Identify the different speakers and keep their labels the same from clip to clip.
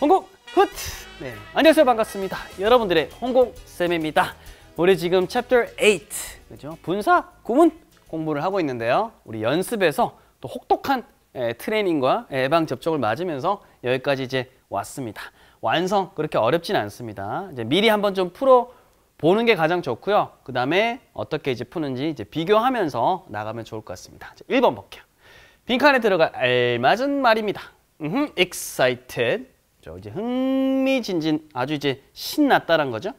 Speaker 1: 홍콩 훗! 네, 안녕하세요 반갑습니다. 여러분들의 홍콩 쌤입니다. 우리 지금 챕터 8 그죠? 분사 구문 공부를 하고 있는데요. 우리 연습에서 또 혹독한 에, 예, 트레이닝과 예방 접촉을 맞으면서 여기까지 이제 왔습니다. 완성 그렇게 어렵진 않습니다. 이제 미리 한번 좀 풀어 보는 게 가장 좋고요. 그 다음에 어떻게 이제 푸는지 이제 비교하면서 나가면 좋을 것 같습니다. 자, 1번 볼게요. 빈칸에 들어갈 알맞은 말입니다. 음, excited. 저 이제 흥미진진, 아주 이제 신났다란 거죠.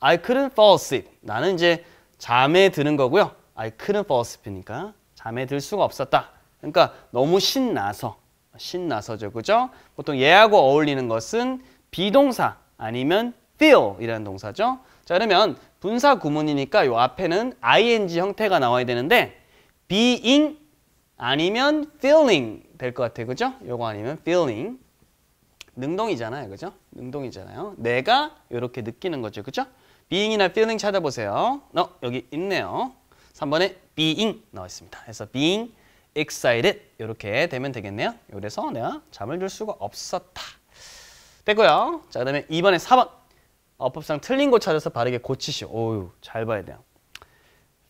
Speaker 1: I couldn't fall asleep. 나는 이제 잠에 드는 거고요. I couldn't fall asleep니까 잠에 들 수가 없었다. 그러니까 너무 신나서, 신나서죠, 그죠? 보통 얘하고 어울리는 것은 비동사 아니면 feel이라는 동사죠. 자 그러면 분사 구문이니까 요 앞에는 ing 형태가 나와야 되는데 being 아니면 feeling 될 것 같아요. 그죠? 요거 아니면 feeling. 능동이잖아요. 그죠? 능동이잖아요. 내가 요렇게 느끼는 거죠. 그죠? being이나 feeling 찾아보세요. 어, 여기 있네요. 3번에 being 나와 있습니다. 그래서 being excited 이렇게 되면 되겠네요. 그래서 내가 잠을 줄 수가 없었다. 됐고요. 자, 그다음에 2번에 4번. 어법상 틀린 거 찾아서 바르게 고치시오. 오유, 잘 봐야 돼요.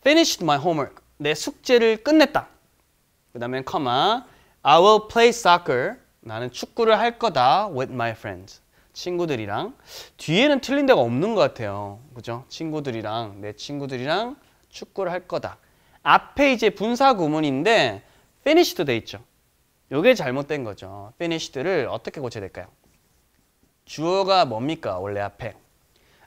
Speaker 1: Finished my homework. 내 숙제를 끝냈다. 그 다음에 커마. I will play soccer. 나는 축구를 할 거다. With my friends. 친구들이랑. 뒤에는 틀린 데가 없는 것 같아요. 그죠? 친구들이랑, 내 친구들이랑 축구를 할 거다. 앞에 이제 분사 구문인데 finished 돼 있죠. 요게 잘못된 거죠. finished를 어떻게 고쳐야 될까요? 주어가 뭡니까? 원래 앞에.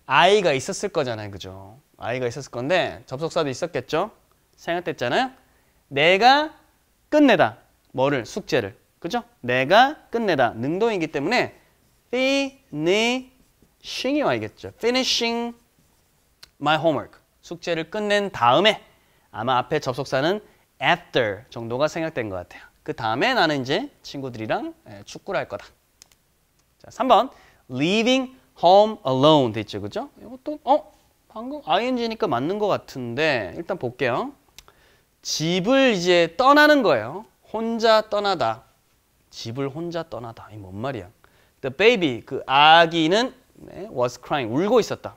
Speaker 1: 아이가 있었을 거잖아요. 그죠? 아이가 있었을 건데 접속사도 있었겠죠? 생각됐잖아요. 내가 끝내다. 뭐를? 숙제를. 그죠? 내가 끝내다. 능동이기 때문에 finishing이 와야겠죠. finishing my homework. 숙제를 끝낸 다음에 아마 앞에 접속사는 after 정도가 생각된 것 같아요. 그 다음에 나는 이제 친구들이랑 예, 축구를 할 거다. 자, 3번 leaving home alone 됐죠. 그죠? 이것도 어? 방금 ing니까 맞는 것 같은데 일단 볼게요. 집을 이제 떠나는 거예요. 혼자 떠나다. 집을 혼자 떠나다. 이뭔 말이야? The baby, 그 아기는 네, was crying, 울고 있었다.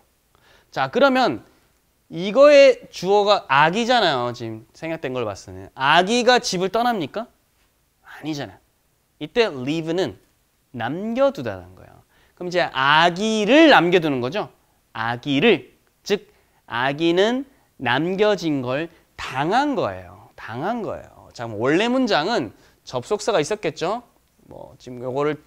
Speaker 1: 자, 그러면 이거의 주어가 아기잖아요. 지금 생략된 걸 봤으니. 아기가 집을 떠납니까? 아니잖아요. 이때 leave는 남겨두다는 거예요. 그럼 이제 아기를 남겨두는 거죠. 아기를. 즉 아기는 남겨진 걸 당한 거예요. 당한 거예요. 자, 원래 문장은 접속사가 있었겠죠. 뭐 지금 요거를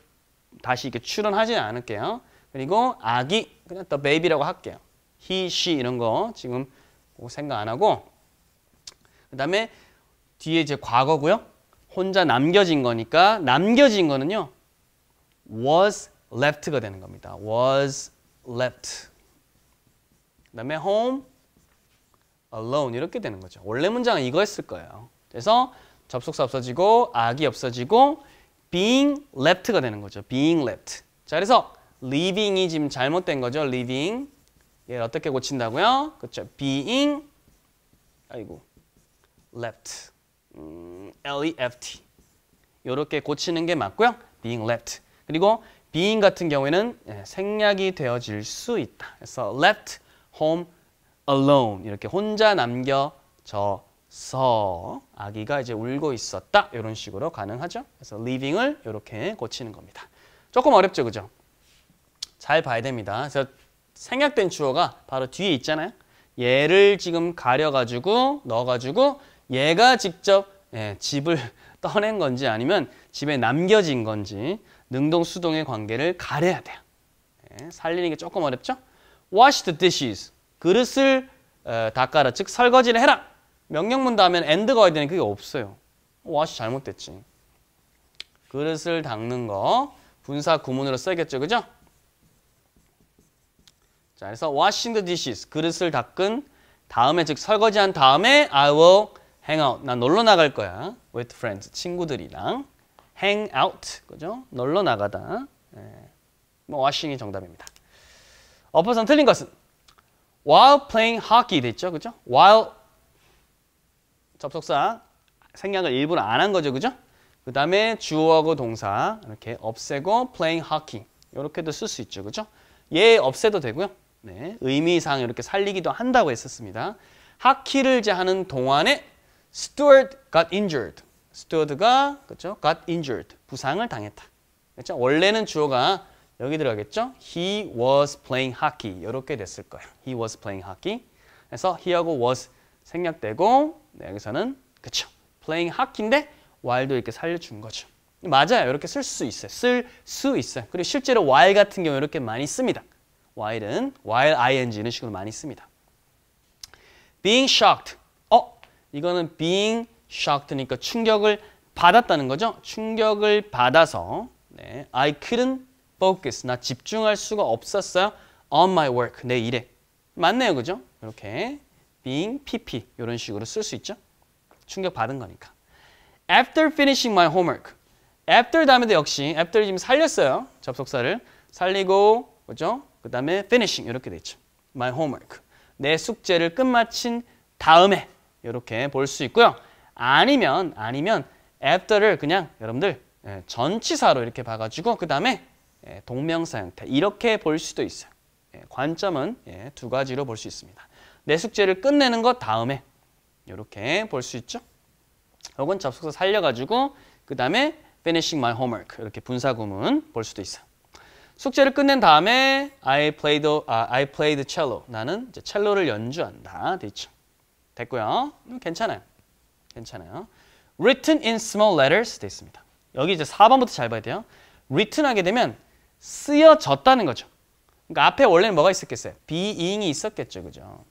Speaker 1: 다시 이렇게 출연하지 않을게요. 그리고 아기 그냥 더 b 이 b 라고 할게요. he, she 이런 거 지금 생각 안 하고 그다음에 뒤에 이제 과거고요. 혼자 남겨진 거니까 남겨진 거는요. was left가 되는 겁니다. was left. 그 다음에 home, alone 이렇게 되는 거죠. 원래 문장은 이거였을 거예요. 그래서 접속사 없어지고 악이 없어지고 being left가 되는 거죠. being left. 자, 그래서 living이 지금 잘못된 거죠. living. 얘 어떻게 고친다고요? 그렇죠. being 아이고 left. 음, left. 이렇게 고치는 게 맞고요. being left. 그리고 being 같은 경우에는 예, 생략이 되어질 수 있다. 그래서 left home alone 이렇게 혼자 남겨져서 아기가 이제 울고 있었다. 이런 식으로 가능하죠. 그래서 leaving을 이렇게 고치는 겁니다. 조금 어렵죠, 그죠? 잘 봐야 됩니다. 그래서 생략된 주어가 바로 뒤에 있잖아요. 얘를 지금 가려가지고 넣어가지고 얘가 직접 예, 집을 떠낸 건지 아니면 집에 남겨진 건지 능동 수동의 관계를 가려야 돼요. 네, 살리는 게 조금 어렵죠? Wash the dishes. 그릇을 어, 닦아라. 즉 설거지를 해라. 명령문 다음엔 and가 와야 되는 그게 없어요. wash 잘못됐지. 그릇을 닦는 거 분사 구문으로 써야겠죠. 그죠? 자, 그래서 washing the dishes. 그릇을 닦은 다음에 즉 설거지한 다음에 I will hang out. 나 놀러 나갈 거야. with friends. 친구들이랑. hang out 그죠? 널러 나가다. 예. 뭐 washing이 정답입니다. 어퍼선 틀린 것은 while playing hockey 됐죠, 그죠? while 접속사 생략을 일부러 안 한 거죠, 그죠? 그 다음에 주어하고 동사 이렇게 없애고 playing hockey 이렇게도 쓸 수 있죠, 그죠? 얘 없애도 되고요. 네, 의미상 이렇게 살리기도 한다고 했었습니다. 하키를 하는 동안에 s t e a r t got injured. 스튜어드가 그죠? got injured. 부상을 당했다. 그렇죠? 원래는 주어가 여기 들어가겠죠? He was playing hockey. 이렇게 됐을 거예요. He was playing hockey. 그래서 he하고 was 생략되고 네, 여기서는 그쵸? playing hockey인데 while도 이렇게 살려준 거죠. 맞아요. 이렇게 쓸 수 있어요. 쓸 수 있어요. 그리고 실제로 while 같은 경우 이렇게 많이 씁니다. while은 while ing 이런 식으로 많이 씁니다. being shocked. 어? 이거는 being shocked니까 충격을 받았다는 거죠. 충격을 받아서 네, I couldn't focus. 나 집중할 수가 없었어요. on my work. 내 일에. 맞네요. 그죠? 이렇게 being pp 이런 식으로 쓸 수 있죠. 충격 받은 거니까. after finishing my homework. after 다음에도 역시 after 지금 살렸어요. 접속사를 살리고 그죠? 그다음에 finishing 이렇게 돼 있죠. my homework. 내 숙제를 끝마친 다음에 이렇게 볼 수 있고요. 아니면 아니면 after를 그냥 여러분들 예, 전치사로 이렇게 봐가지고 그 다음에 예, 동명사 형태 이렇게 볼 수도 있어요. 예, 관점은 두 가지로 볼 수 있습니다. 내 숙제를 끝내는 것 다음에 이렇게 볼 수 있죠. 혹은 접속사 살려가지고 그 다음에 finishing my homework 이렇게 분사구문 볼 수도 있어요. 숙제를 끝낸 다음에 I played, 아, I played cello. 나는 이제 첼로를 연주한다. 됐죠. 됐고요. 음, 괜찮아요. 괜찮아요. written in small letters 돼 있습니다. 여기 이제 4번부터 잘 봐야 돼요. written 하게 되면 쓰여졌다는 거죠. 그러니까 앞에 원래는 뭐가 있었겠어요? being이 있었겠죠. 그죠?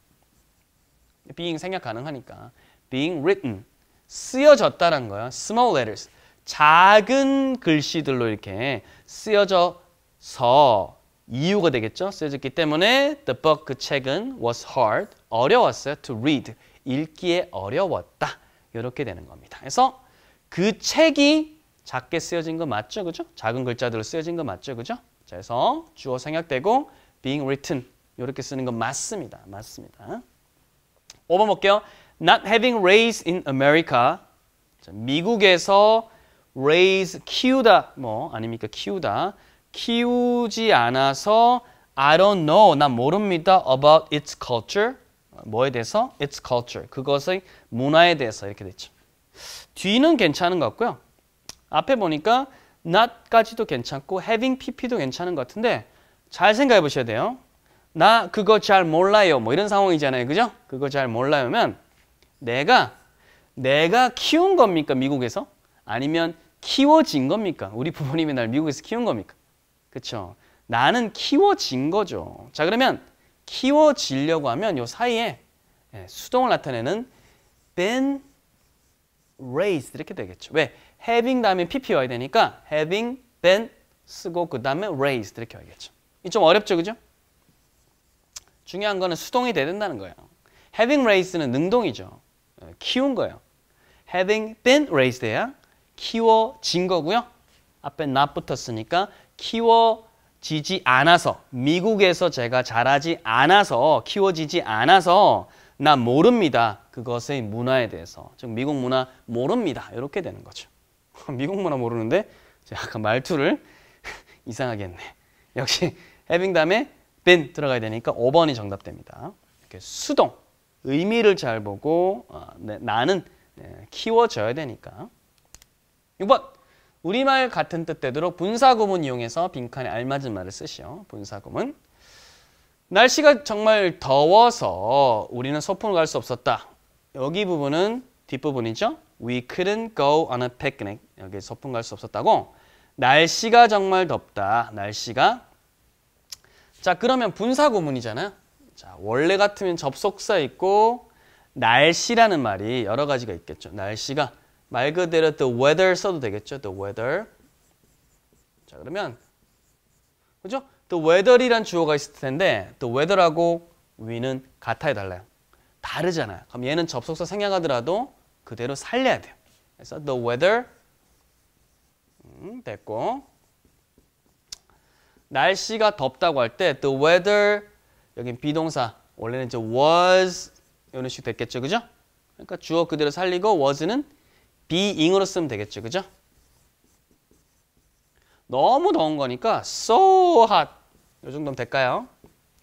Speaker 1: being 생략 가능하니까. being written. 쓰여졌다는 거예요. small letters. 작은 글씨들로 이렇게 쓰여져서 이유가 되겠죠. 쓰여졌기 때문에 the book, 그 책은 was hard, 어려웠어요. to read, 읽기에 어려웠다. 이렇게 되는 겁니다. 그래서 그 책이 작게 쓰여진 거 맞죠? 그죠? 작은 글자들로 쓰여진 거 맞죠? 그죠? 자, 그래서 주어 생략되고 being written 이렇게 쓰는 건 맞습니다. 맞습니다. 5번 볼게요. Not having raised in America. 자, 미국에서 raise 키우다 뭐 아닙니까? 키우다. 키우지 않아서 I don't know, 나 모릅니다 about its culture. 뭐에 대해서? Its culture. 그것의 문화에 대해서 이렇게 됐죠. 뒤는 괜찮은 것 같고요. 앞에 보니까 not까지도 괜찮고 having pp도 괜찮은 것 같은데 잘 생각해 보셔야 돼요. 나 그거 잘 몰라요. 뭐 이런 상황이잖아요. 그죠? 그거 잘 몰라요면 내가 내가 키운 겁니까? 미국에서? 아니면 키워진 겁니까? 우리 부모님이 날 미국에서 키운 겁니까? 그렇죠? 나는 키워진 거죠. 자 그러면 키워지려고 하면 요 사이에 예, 수동을 나타내는 been raised 이렇게 되겠죠. 왜? having 다음에 pp 와야 되니까 having been 쓰고 그 다음에 raised 이렇게 와야겠죠. 이 좀 어렵죠, 그죠? 중요한 거는 수동이 돼야 된다는 거예요. having raised는 능동이죠. 예, 키운 거예요. having been raised야 키워진 거고요. 앞에 not 붙었으니까 키워 지지 않아서 미국에서 제가 자라지 않아서 키워지지 않아서 나 모릅니다. 그것의 문화에 대해서 즉 미국 문화 모릅니다. 이렇게 되는 거죠. 미국 문화 모르는데 제가 아까 말투를 이상하게 했네. 역시 having 다음에 been 들어가야 되니까 5번이 정답됩니다. 이렇게 수동 의미를 잘 보고 어, 네, 나는 네, 키워져야 되니까 6번 우리말 같은 뜻되도록 분사구문 이용해서 빈칸에 알맞은 말을 쓰시오. 분사구문. 날씨가 정말 더워서 우리는 소풍을 갈 수 없었다. 여기 부분은 뒷부분이죠. We couldn't go on a picnic. 여기 소풍 갈 수 없었다고. 날씨가 정말 덥다. 날씨가. 자, 그러면 분사구문이잖아요. 자, 원래 같으면 접속사 있고 날씨라는 말이 여러 가지가 있겠죠. 날씨가 말 그대로 the weather 써도 되겠죠. the weather. 자, 그러면 그죠? the weather이란 주어가 있을 텐데 the weather하고 we는 같아요, 달라요. 다르잖아요. 그럼 얘는 접속사 생략하더라도 그대로 살려야 돼요. 그래서 the weather 음, 됐고 날씨가 덥다고 할 때 the weather 여긴 비동사 원래는 이제 was 이런 식 됐겠죠, 그죠? 그러니까 주어 그대로 살리고 was는 being으로 쓰면 되겠죠. 그죠? 너무 더운 거니까 so hot 이 정도면 될까요?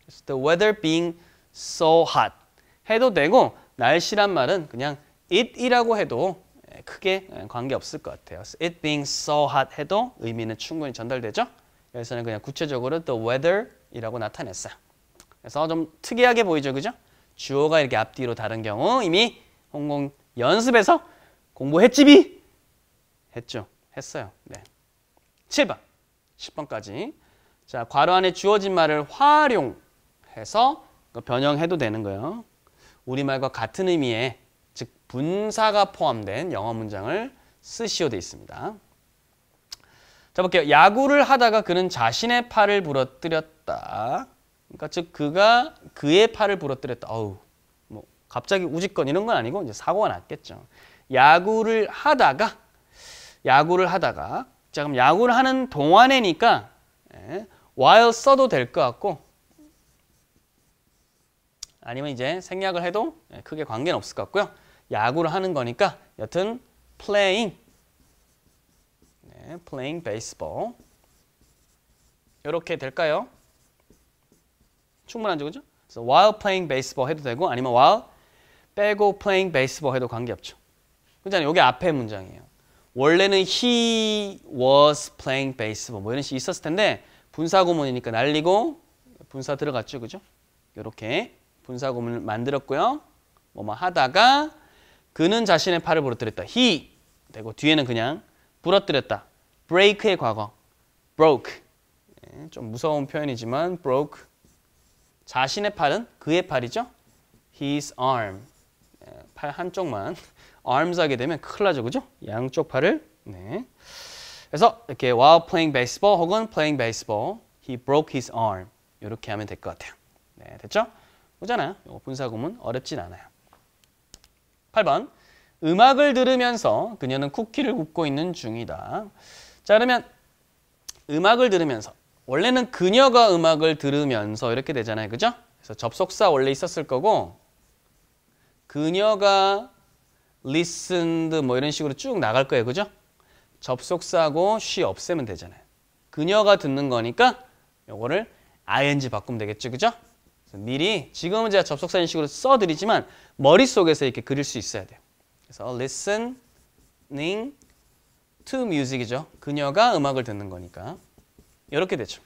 Speaker 1: 그래서 the weather being so hot 해도 되고 날씨란 말은 그냥 it이라고 해도 크게 관계없을 것 같아요. it being so hot 해도 의미는 충분히 전달되죠. 여기서는 그냥 구체적으로 the weather이라고 나타냈어요. 그래서 좀 특이하게 보이죠. 그죠? 주어가 이렇게 앞뒤로 다른 경우 이미 홍콩 연습에서 공부했지비? 했죠. 했어요. 네. 7번, 10번까지. 자, 괄호 안에 주어진 말을 활용해서 변형해도 되는 거예요. 우리말과 같은 의미의 즉 분사가 포함된 영어 문장을 쓰시오 돼 있습니다. 자 볼게요. 야구를 하다가 그는 자신의 팔을 부러뜨렸다. 그러니까 즉 그가 그의 팔을 부러뜨렸다. 어우, 뭐 갑자기 우직건 이런 건 아니고 이제 사고가 났겠죠. 야구를 하다가 야구를 하다가 자 그럼 야구를 하는 동안에니까 예, while 써도 될 것 같고 아니면 이제 생략을 해도 예, 크게 관계는 없을 것 같고요. 야구를 하는 거니까 여튼 playing 네, playing baseball 이렇게 될까요? 충분한죠 그죠? 그래서 while playing baseball 해도 되고 아니면 while 빼고 playing baseball 해도 관계없죠. 그잖아요. 그러니까 여기 앞에 문장이에요. 원래는 he was playing baseball 뭐 이런 식이 있었을 텐데 분사 고문이니까 날리고 분사 들어갔죠. 그죠? 이렇게 분사 고문을 만들었고요. 뭐뭐 뭐 하다가 그는 자신의 팔을 부러뜨렸다. he 되고 뒤에는 그냥 부러뜨렸다. break의 과거. broke. 예, 좀 무서운 표현이지만 broke. 자신의 팔은 그의 팔이죠. his arm. 예, 팔 한쪽만 arms 하게 되면 큰일 나죠. 그죠? 양쪽 팔을. 네. 그래서 이렇게 while playing baseball 혹은 playing baseball he broke his arm 이렇게 하면 될 것 같아요. 네, 됐죠? 보잖아요 분사구문 어렵진 않아요. 8번 음악을 들으면서 그녀는 쿠키를 굽고 있는 중이다. 자 그러면 음악을 들으면서 원래는 그녀가 음악을 들으면서 이렇게 되잖아요. 그죠? 그래서 접속사 원래 있었을 거고 그녀가 listened 뭐 이런 식으로 쭉 나갈 거예요. 그죠? 접속사고 she 없애면 되잖아요. 그녀가 듣는 거니까 요거를 ing 바꾸면 되겠죠. 그죠? 미리 지금은 제가 접속사 인식으로 써드리지만 머릿속에서 이렇게 그릴 수 있어야 돼요. 그래서 listening to music이죠. 그녀가 음악을 듣는 거니까. 이렇게 되죠.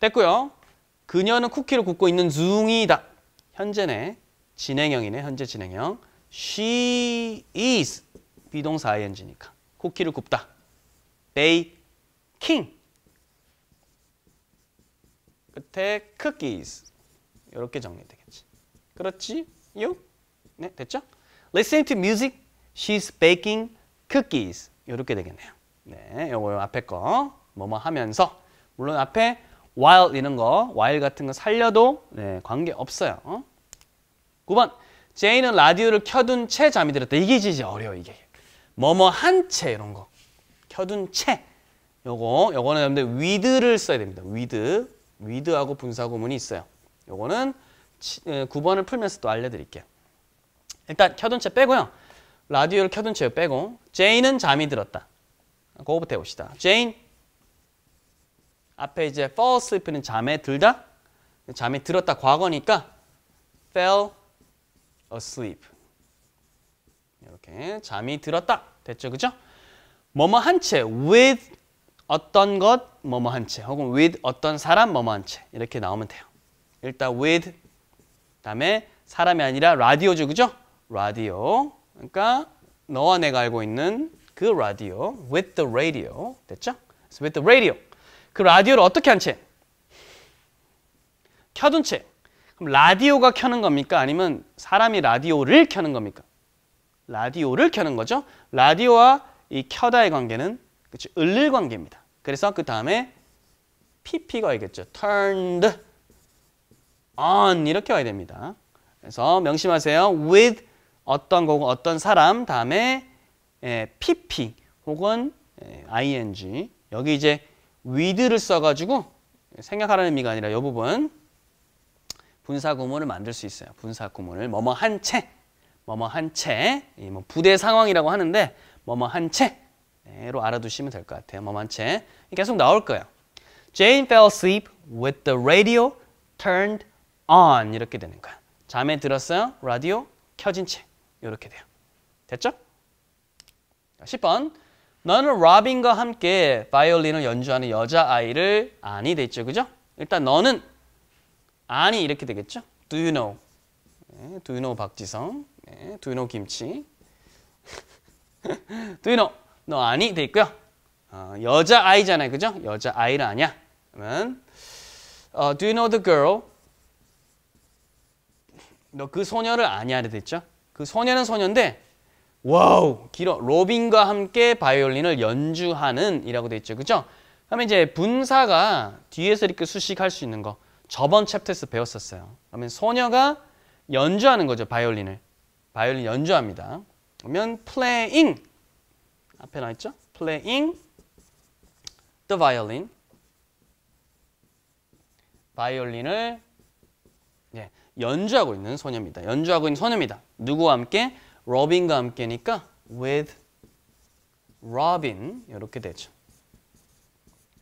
Speaker 1: 됐고요. 그녀는 쿠키를 굽고 있는 중이다. 현재네. 진행형이네. 현재 진행형. She is 비동사 ing니까 쿠키를 굽다. They king 끝에 cookies 이렇게 정리되겠지. 그렇지요? 네, 됐죠? Listen i n g to music. She's baking cookies. 이렇게 되겠네요. 네, 요거 요 앞에 거 뭐뭐 하면서 물론 앞에 while 이런 거 while 같은 거 살려도 네, 관계 없어요. 어? 9번 제인은 라디오를 켜둔 채 잠이 들었다. 이게 진짜 어려워 이게. 뭐뭐 한 채 이런 거. 켜둔 채. 요거 요거는 여러분들 위드를 써야 됩니다. 위드. 위드하고 분사구문이 있어요. 요거는 9번을 풀면서 또 알려드릴게요. 일단 켜둔 채 빼고요. 라디오를 켜둔 채 빼고 제인은 잠이 들었다. 그거부터 해봅시다. 제인 앞에 이제 fall asleep는 잠에 들다 잠에 들었다 과거니까 fell asleep. 이렇게 잠이 들었다. 됐죠? 그죠? 뭐뭐 한채 with 어떤 것 뭐뭐 한채 혹은 with 어떤 사람 뭐뭐 한채 이렇게 나오면 돼요. 일단 with 다음에 사람이 아니라 라디오죠. 그죠? 라디오. 그러니까 너와 내가 알고 있는 그 라디오 with the radio 됐죠? with the radio 그 라디오를 어떻게 한 채? 켜둔 채 그럼 라디오가 켜는 겁니까? 아니면 사람이 라디오를 켜는 겁니까? 라디오를 켜는 거죠. 라디오와 이 켜다의 관계는 그렇죠. 을릴 관계입니다. 그래서 그 다음에 pp가 있겠죠. turned on 이렇게 와야 됩니다. 그래서 명심하세요. with 어떤 거고 어떤 사람 다음에 에, 예, pp 혹은 에, 예, ing 여기 이제 with를 써가지고 생략하라는 의미가 아니라 이 부분 분사 구문을 만들 수 있어요. 분사 구문을 뭐뭐 한 채, 뭐뭐 한 채, 뭐 부대 상황이라고 하는데 뭐뭐 한 채로 알아두시면 될 것 같아요. 뭐뭐 한 채. 계속 나올 거예요. Jane fell asleep with the radio turned on 이렇게 되는 거야. 잠에 들었어요. 라디오 켜진 채 이렇게 돼요. 됐죠? 10번 너는 라빈과 함께 바이올린을 연주하는 여자아이를 아니 됐죠. 그죠? 일단 너는 아니 이렇게 되겠죠? Do you know? 네, Do you know 박지성? 네, Do you know 김치? Do you know? 너 아니? 돼 있고요. 어, 아, 여자아이잖아요. 그죠? 여자아이를 아냐? 그러면 어, Do you know the girl? 너 그 소녀를 아냐를 됐죠? 그 소녀는 소녀인데 와우 길어 로빈과 함께 바이올린을 연주하는 이라고 돼 있죠. 그죠? 그러면 이제 분사가 뒤에서 이렇게 수식할 수 있는 거 저번 챕터에서 배웠었어요. 그러면 소녀가 연주하는 거죠. 바이올린을. 바이올린 연주합니다. 그러면 playing 앞에 나 있죠? playing the violin 바이올린을 예, 연주하고 있는 소녀입니다. 연주하고 있는 소녀입니다. 누구와 함께? 로빈과 함께니까 with Robin 이렇게 되죠.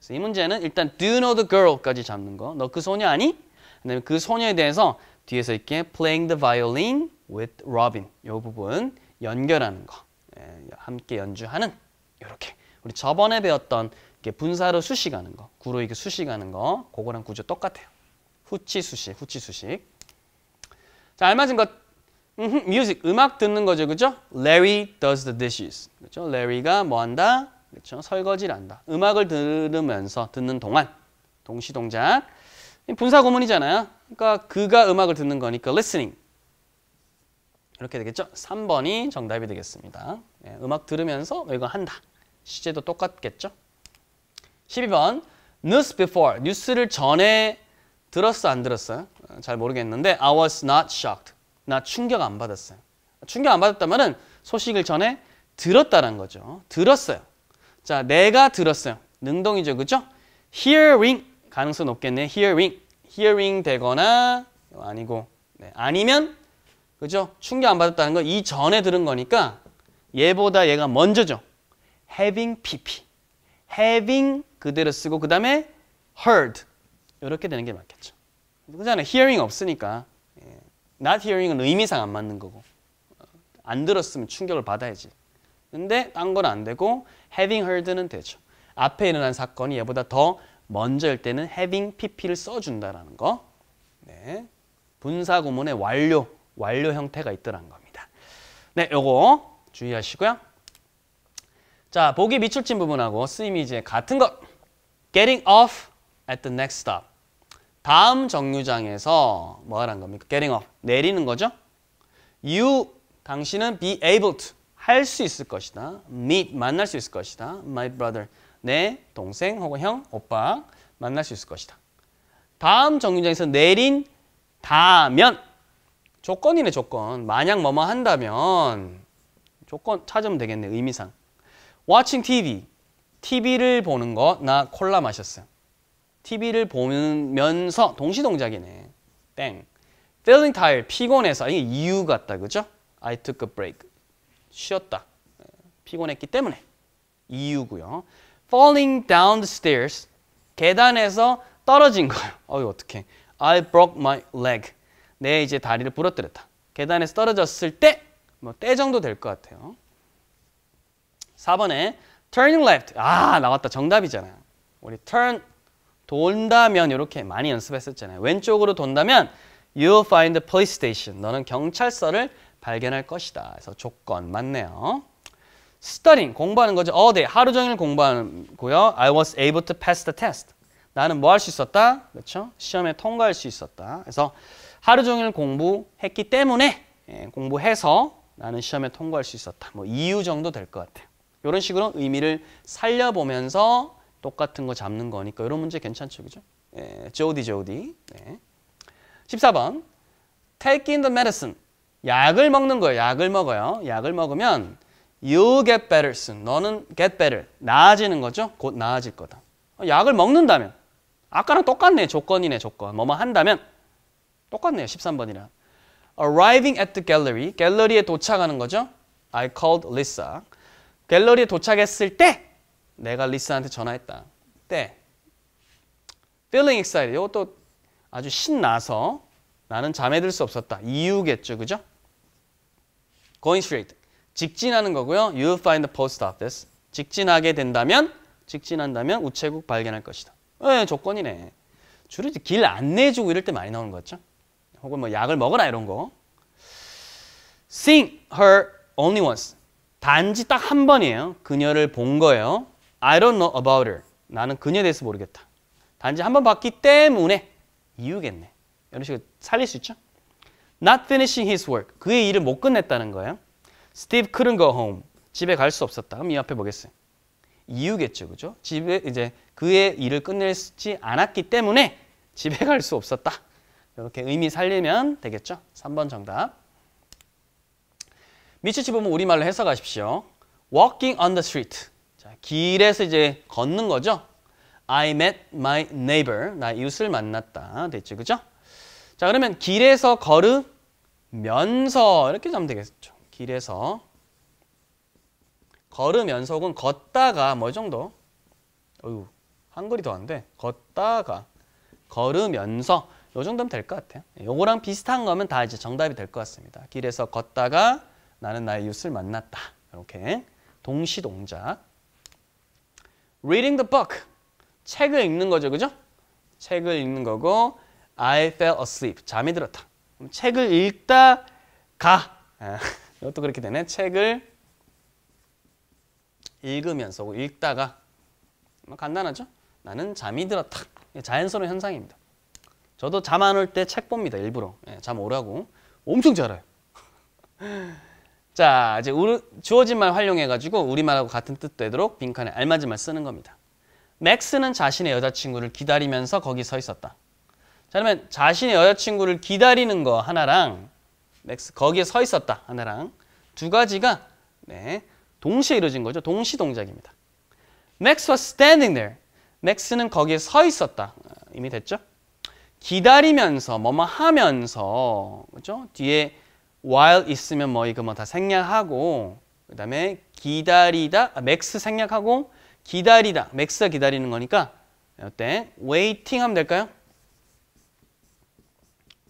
Speaker 1: 그래서 이 문제는 일단 do you know the girl까지 잡는 거. 너 그 소녀 아니? 그다음에 그 소녀에 대해서 뒤에서 이렇게 playing the violin with Robin. 이 부분 연결하는 거. 예, 함께 연주하는 이렇게. 우리 저번에 배웠던 분사로 수식하는 거, 구로 이게 수식하는 거, 그거랑 구조 똑같아요. 후치 수식, 후치 수식. 자, 알맞은 것. 음 뮤직, 음악 듣는 거죠, 그죠? Larry does the dishes. 그죠? Larry가 뭐 한다? 그렇죠? 설거지를 한다. 음악을 들으면서 듣는 동안 동시 동작 분사 고문이잖아요. 그러니까 그가 음악을 듣는 거니까 listening. 이렇게 되겠죠? 3번이 정답이 되겠습니다. 예, 음악 들으면서 이희 한다. 시제도 똑같겠죠? 12번 news before 뉴스를 전에 들었어 안 들었어요? 어, 잘 모르겠는데 I was not shocked. 나 충격 안 받았어요. 충격 안받았다면 소식을 전에 들었다는 거죠. 들었어요. 자, 내가 들었어요. 능동이죠, 그죠? hearing 가능성 높겠네. hearing, hearing 되거나 아니고 네. 아니면 그죠? 충격 안 받았다는 건 이전에 들은 거니까 얘보다 얘가 먼저죠. having pp, having 그대로 쓰고 그 다음에 heard 이렇게 되는 게 맞겠죠. 그잖아요. hearing 없으니까 예. not hearing은 의미상 안 맞는 거고 어, 안 들었으면 충격을 받아야지. 근데 딴 건안 되고 having heard는 되죠. 앞에 일어난 사건이 얘보다 더 먼저일 때는 having pp를 써준다라는 거. 네. 분사 구문의 완료, 완료 형태가 있더라는 겁니다. 네, 요거 주의하시고요. 자, 보기 미출진 부분하고 쓰임이 이제 같은 것. getting off at the next stop. 다음 정류장에서 뭐 하란 겁니까? getting off. 내리는 거죠. you, 당신은 be able to. 할수 있을 것이다. meet 만날 수 있을 것이다. my brother 내 동생 혹은 형, 오빠 만날 수 있을 것이다. 다음 정류장에서 내린 다면 조건이네 조건. 만약 뭐 뭐 한다면 조건 찾으면 되겠네 의미상. watching TV TV를 보는 거 나 콜라 마셨어. 요 TV를 보면서 동시 동작이네. 땡. feeling tired 피곤해서 이게 이유 같다 그죠? I took a break 쉬었다. 피곤했기 때문에 이유고요. Falling down the stairs. 계단에서 떨어진 거예요. 어이 어떻게? I broke my leg. 내 이제 다리를 부러뜨렸다. 계단에서 떨어졌을 때, 뭐 때 정도 될 것 같아요. 4번에 turning left. 아 나왔다 정답이잖아요. 우리 turn 돈다면 이렇게 많이 연습했었잖아요. 왼쪽으로 돈다면 you'll find the police station. 너는 경찰서를 발견할 것이다. 그래서 조건 맞네요. studying 공부하는 거죠. all day 하루 종일 공부하고요. 는 I was able to pass the test. 나는 뭐 할 수 있었다? 그렇죠? 시험에 통과할 수 있었다. 그래서 하루 종일 공부했기 때문에 예, 공부해서 나는 시험에 통과할 수 있었다. 뭐 이유 정도 될 것 같아요. 이런 식으로 의미를 살려보면서 똑같은 거 잡는 거니까 이런 문제 괜찮죠, 그죠? 예, 조디 조디. 네. 14번. Take in the medicine. 약을 먹는 거예요. 약을 먹어요. 약을 먹으면 you get better soon. 너는 get better. 나아지는 거죠. 곧 나아질 거다. 약을 먹는다면 아까랑 똑같네. 조건이네. 조건. 뭐뭐 한다면 똑같네요. 13번이랑. Arriving at the gallery. 갤러리에 도착하는 거죠. I called Lisa. 갤러리에 도착했을 때 내가 리사한테 전화했다. 때. Feeling excited. 이것도 아주 신나서 나는 잠에 들 수 없었다. 이유겠죠. 그죠? Going straight. 직진하는 거고요. You find the post of this. 직진하게 된다면, 직진한다면 우체국 발견할 것이다. 예, 조건이네. 주로 이제 길 안내해주고 이럴 때 많이 나오는 거죠. 혹은 뭐 약을 먹어라 이런 거. Sing her only once. 단지 딱 한 번이에요. 그녀를 본 거예요. I don't know about her. 나는 그녀에 대해서 모르겠다. 단지 한 번 봤기 때문에 이유겠네. 이런 식으로 살릴 수 있죠? Not finishing his work. 그의 일을 못 끝냈다는 거예요. Steve couldn't go home. 집에 갈 수 없었다. 그럼 이 앞에 뭐겠어요? 이유겠죠, 그죠? 집에 이제 그의 일을 끝내지 않았기 때문에 집에 갈 수 없었다. 이렇게 의미 살리면 되겠죠? 3번 정답. 미치치 보면 우리말로 해석하십시오. Walking on the street. 자, 길에서 이제 걷는 거죠. I met my neighbor. 나 이웃을 만났다. 됐죠, 그죠? 자, 그러면 길에서 걸으면서 이렇게 잡으면 되겠죠. 길에서 걸으면서 혹은 걷다가 뭐 정도? 어유 한글이 더한데 걷다가 걸으면서 요 정도면 될 것 같아요. 예, 요거랑 비슷한 거면 다 이제 정답이 될 것 같습니다. 길에서 걷다가 나는 나의 이웃을 만났다. 이렇게 동시 동작. Reading the book. 책을 읽는 거죠, 그죠? 책을 읽는 거고 I fell asleep. 잠이 들었다. 책을 읽다 가. 아, 이것도 그렇게 되네. 책을 읽으면서 읽다가 뭐 간단하죠? 나는 잠이 들었다. 자연스러운 현상입니다. 저도 잠 안 올 때 책 봅니다. 일부러. 예, 잠 오라고. 엄청 잘해요. 자, 이제 주어진 말 활용해가지고 우리말하고 같은 뜻 되도록 빈칸에 알맞은 말 쓰는 겁니다. 맥스는 자신의 여자친구를 기다리면서 거기 서 있었다. 자, 그러면 자신의 여자친구를 기다리는 거 하나랑 넥스 거기에 서 있었다 하나랑 두 가지가 네, 동시에 이루어진 거죠. 동시 동작입니다. Max was standing there. 맥스는 거기에 서 있었다. 어, 이미 됐죠? 기다리면서 뭐 뭐 하면서 그죠? 뒤에 while 있으면 뭐 이거 뭐 다 생략하고 그다음에 기다리다 아, 맥스 생략하고 기다리다 맥스가 기다리는 거니까 어때? waiting 하면 될까요?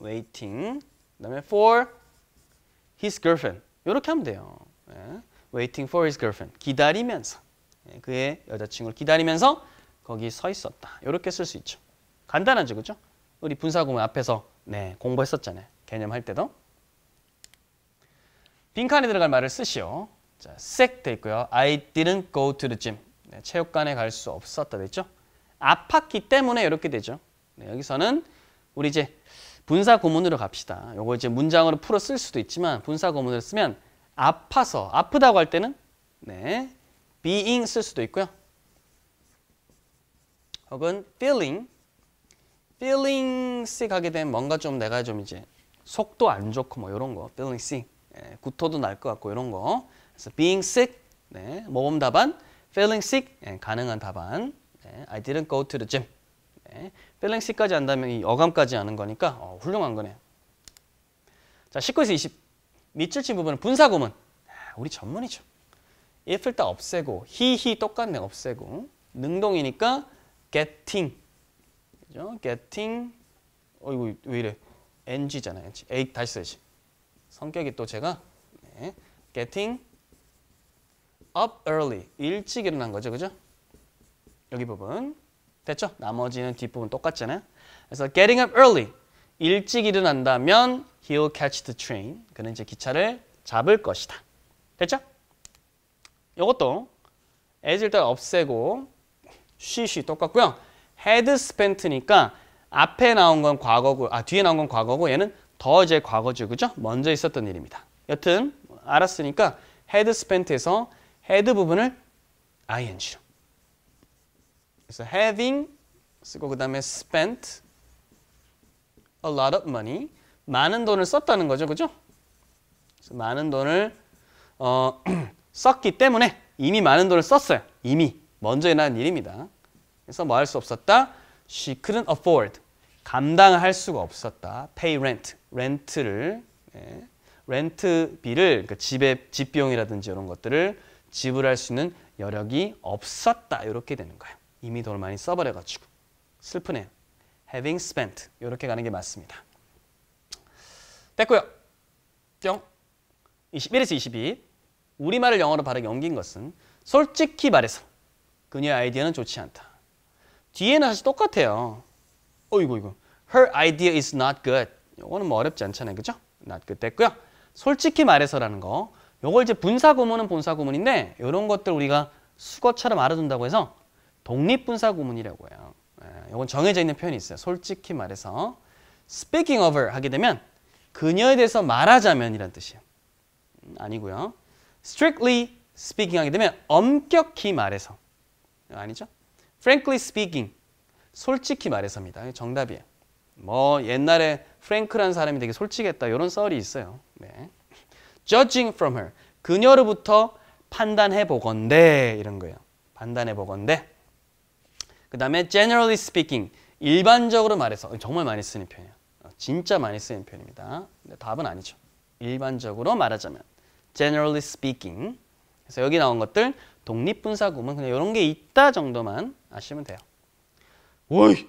Speaker 1: waiting 그다음에 for his girlfriend 이렇게 하면 돼요. 예. waiting for his girlfriend 기다리면서 예. 그의 여자친구를 기다리면서 거기 서 있었다. 이렇게 쓸 수 있죠. 간단하죠, 그죠? 우리 분사구문 앞에서 네 공부했었잖아요. 개념할 때도 빈칸에 들어갈 말을 쓰시오. 자, sick 돼 있고요. I didn't go to the gym. 네, 체육관에 갈 수 없었다 됐죠? 아팠기 때문에 이렇게 되죠. 네, 여기서는 우리 이제 분사 고문으로 갑시다. 요거 이제 문장으로 풀어 쓸 수도 있지만 분사 고문으로 쓰면 아파서 아프다고 할 때는 네 being 쓸 수도 있고요. 혹은 feeling feeling C 가게 되면 뭔가 좀 내가 좀 이제 속도 안 좋고 뭐 이런 거 feeling C 예, 구토도 날 것 같고 이런 거 그래서 being sick 네 모범 답안 feeling sick 예, 가능한 답안 예, I didn't go to the gym 밸 펠랭시까지 한다면이 어감까지 아는 거니까 어, 훌륭한 거네. 요 자, 19에서 20 밑줄 친 부분은 분사구문. 아, 우리 전문이죠. if를 딱 없애고 히히 똑같네 없애고 능동이니까 getting 그죠? getting 어이구 왜 이래 ng잖아요. NG. a 다시 써야지. 성격이 또 제가 네. getting up early 일찍 일어난 거죠. 그죠? 여기 부분 됐죠? 나머지는 뒷부분 똑같잖아요. 그래서 getting up early. 일찍 일어난다면 he'll catch the train. 그는 이제 기차를 잡을 것이다. 됐죠? 이것도 as 일단 없애고 s h e 똑같고요. had spent니까 앞에 나온 건 과거고 아 뒤에 나온 건 과거고 얘는 더 이제 과거죠. 그죠? 먼저 있었던 일입니다. 여튼 알았으니까 had spent에서 had 부분을 ing로 그래서 having 쓰고 그 다음에 spent a lot of money 많은 돈을 썼다는 거죠, 그죠? 그래서 많은 돈을 어, 썼기 때문에 이미 많은 돈을 썼어요. 이미 먼저 일어난 일입니다. 그래서 뭐 할 수 없었다? She couldn't afford 감당할 수가 없었다. Pay rent 렌트를 네. 렌트비를 그러니까 집에 집 비용이라든지 이런 것들을 지불할 수 있는 여력이 없었다 이렇게 되는 거예요. 이미 돈을 많이 써버려가지고 슬프네요. having spent 이렇게 가는 게 맞습니다. 됐고요. 뿅. 21에서 22. 우리말을 영어로 바르게 옮긴 것은 솔직히 말해서 그녀의 아이디어는 좋지 않다. 뒤에는 사실 똑같아요. 어이구 이거. Her idea is not good. 요거는 뭐 어렵지 않잖아요. 그죠? not good 됐고요. 솔직히 말해서라는 거. 요걸 이제 분사 구문은 분사 구문인데 이런 것들 우리가 수거처럼 알아둔다고 해서 독립분사구문이라고 해요. 이건 예, 정해져 있는 표현이 있어요. 솔직히 말해서 speaking of her 하게 되면 그녀에 대해서 말하자면 이란 뜻이에요. 음, 아니고요. strictly speaking 하게 되면 엄격히 말해서 어, 아니죠. frankly speaking 솔직히 말해서입니다. 정답이에요. 뭐 옛날에 프랭크라는 사람이 되게 솔직했다 이런 썰이 있어요. 네. judging from her 그녀로부터 판단해 보건데 이런 거예요. 판단해 보건데 그 다음에 generally speaking, 일반적으로 말해서 정말 많이 쓰는 표현이에요. 어, 진짜 많이 쓰는 표현입니다. 근데 답은 아니죠. 일반적으로 말하자면 generally speaking. 그래서 여기 나온 것들 독립분사구문 그냥 이런 게 있다 정도만 아시면 돼요. 오이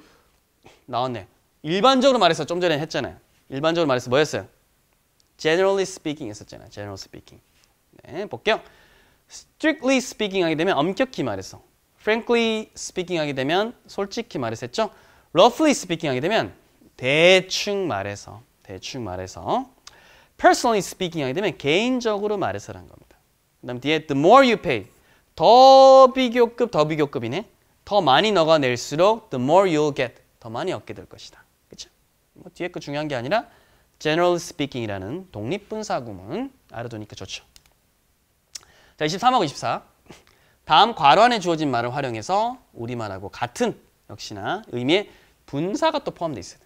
Speaker 1: 나왔네. 일반적으로 말해서 좀 전에 했잖아요. 일반적으로 말해서 뭐였어요? generally speaking 했었잖아요. general l y speaking. 네, 볼게요. strictly speaking 하게 되면 엄격히 말해서 frankly speaking 하게 되면 솔직히 말해서 죠 roughly speaking 하게 되면 대충 말해서 대충 말해서 personally speaking 하게 되면 개인적으로 말해서란 겁니다. 그 다음 뒤에 the more you pay 더 비교급 더 비교급이네. 더 많이 너가 낼수록 the more you'll get 더 많이 얻게 될 것이다. 그렇죠? 뭐 뒤에 그 중요한 게 아니라 general speaking이라는 독립분사 구문 알아두니까 좋죠. 자, 23하고 24. 다음 괄호 안에 주어진 말을 활용해서 우리말하고 같은 역시나 의미의 분사가 또 포함되어 있어요.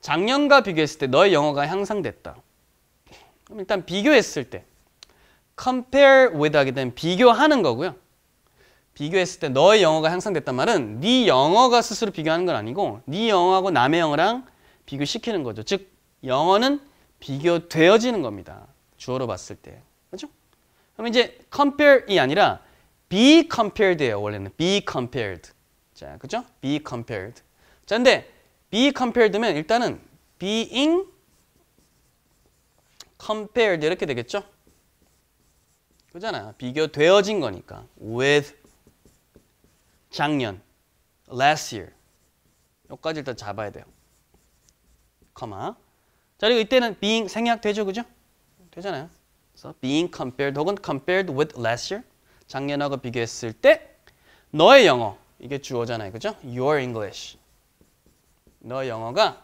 Speaker 1: 작년과 비교했을 때 너의 영어가 향상됐다. 그럼 일단 비교했을 때 compare with 하게 되면 비교하는 거고요. 비교했을 때 너의 영어가 향상됐단 말은 네 영어가 스스로 비교하는 건 아니고 네 영어하고 남의 영어랑 비교시키는 거죠. 즉 영어는 비교되어지는 겁니다. 주어로 봤을 때. 그럼 이제 compare이 아니라 be compared예요. 원래는 be compared. 자, 그죠? be compared. 자, 근데 be compared면 일단은 being compared 이렇게 되겠죠? 그잖아. 요 비교되어진 거니까. with 작년 last year. 여기까지 일단 잡아야 돼요. 커마. 자, 그리고 이때는 being 생략되죠. 그죠? 되잖아요. 그래서 being compared 혹은 compared with last year 작년하고 비교했을 때 너의 영어 이게 주어잖아요. 그죠? Your English 너 영어가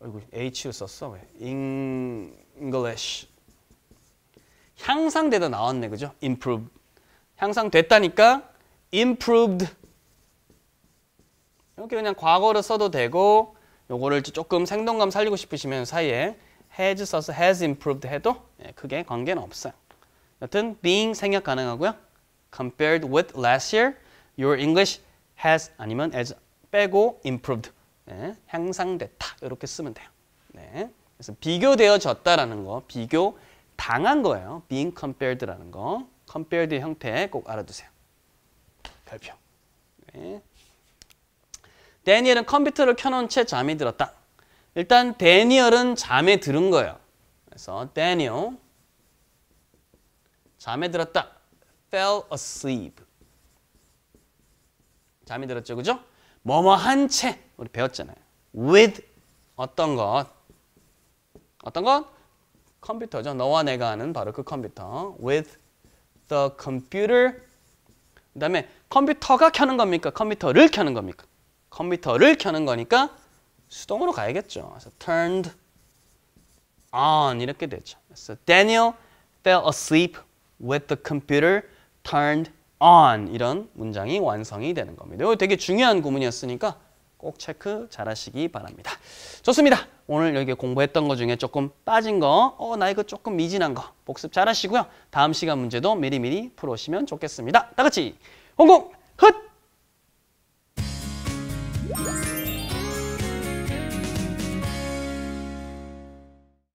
Speaker 1: 어이구 H로 썼어. 왜? English 향상되다 나왔네. 그죠? improved 향상됐다니까 improved 이렇게 그냥 과거로 써도 되고 요거를 조금 생동감 살리고 싶으시면 사이에 has 써서 has improved 해도 예, 크게 관계는 없어요. 여튼 being 생략 가능하고요. compared with last year, your English has 아니면 as 빼고 improved 네, 향상됐다 이렇게 쓰면 돼요. 네, 그래서 비교되어졌다라는 거, 비교 당한 거예요. being compared라는 거, c o m p a r e d 형태 꼭 알아두세요. 별표. 네. 데니엘은 컴퓨터를 켜놓은 채 잠이 들었다. 일단 데니얼은 잠에 들은 거예요. 그래서 d a n 잠에 들었다. fell asleep. 잠이 들었죠. 그죠? 뭐뭐한 채 우리 배웠잖아요. with 어떤 것 어떤 것? 컴퓨터죠. 너와 내가 아는 바로 그 컴퓨터. with the computer 그 다음에 컴퓨터가 켜는 겁니까? 컴퓨터를 켜는 겁니까? 컴퓨터를 켜는 거니까 수동으로 가야겠죠. 그래서 turned on 이렇게 되죠. 그래서 Daniel fell asleep with the computer turned on 이런 문장이 완성이 되는 겁니다. 이거 되게 중요한 구문이었으니까 꼭 체크 잘 하시기 바랍니다. 좋습니다. 오늘 여기 공부했던 것 중에 조금 빠진 거, 어, 나 이거 조금 미진한 거 복습 잘 하시고요. 다음 시간 문제도 미리미리 풀어오시면 좋겠습니다. 다 같이 홍콩 헛!